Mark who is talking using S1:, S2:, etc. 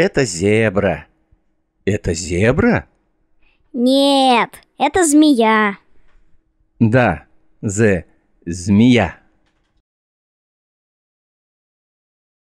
S1: Это зебра. Это зебра?
S2: Нет, это змея.
S3: Да, the змея.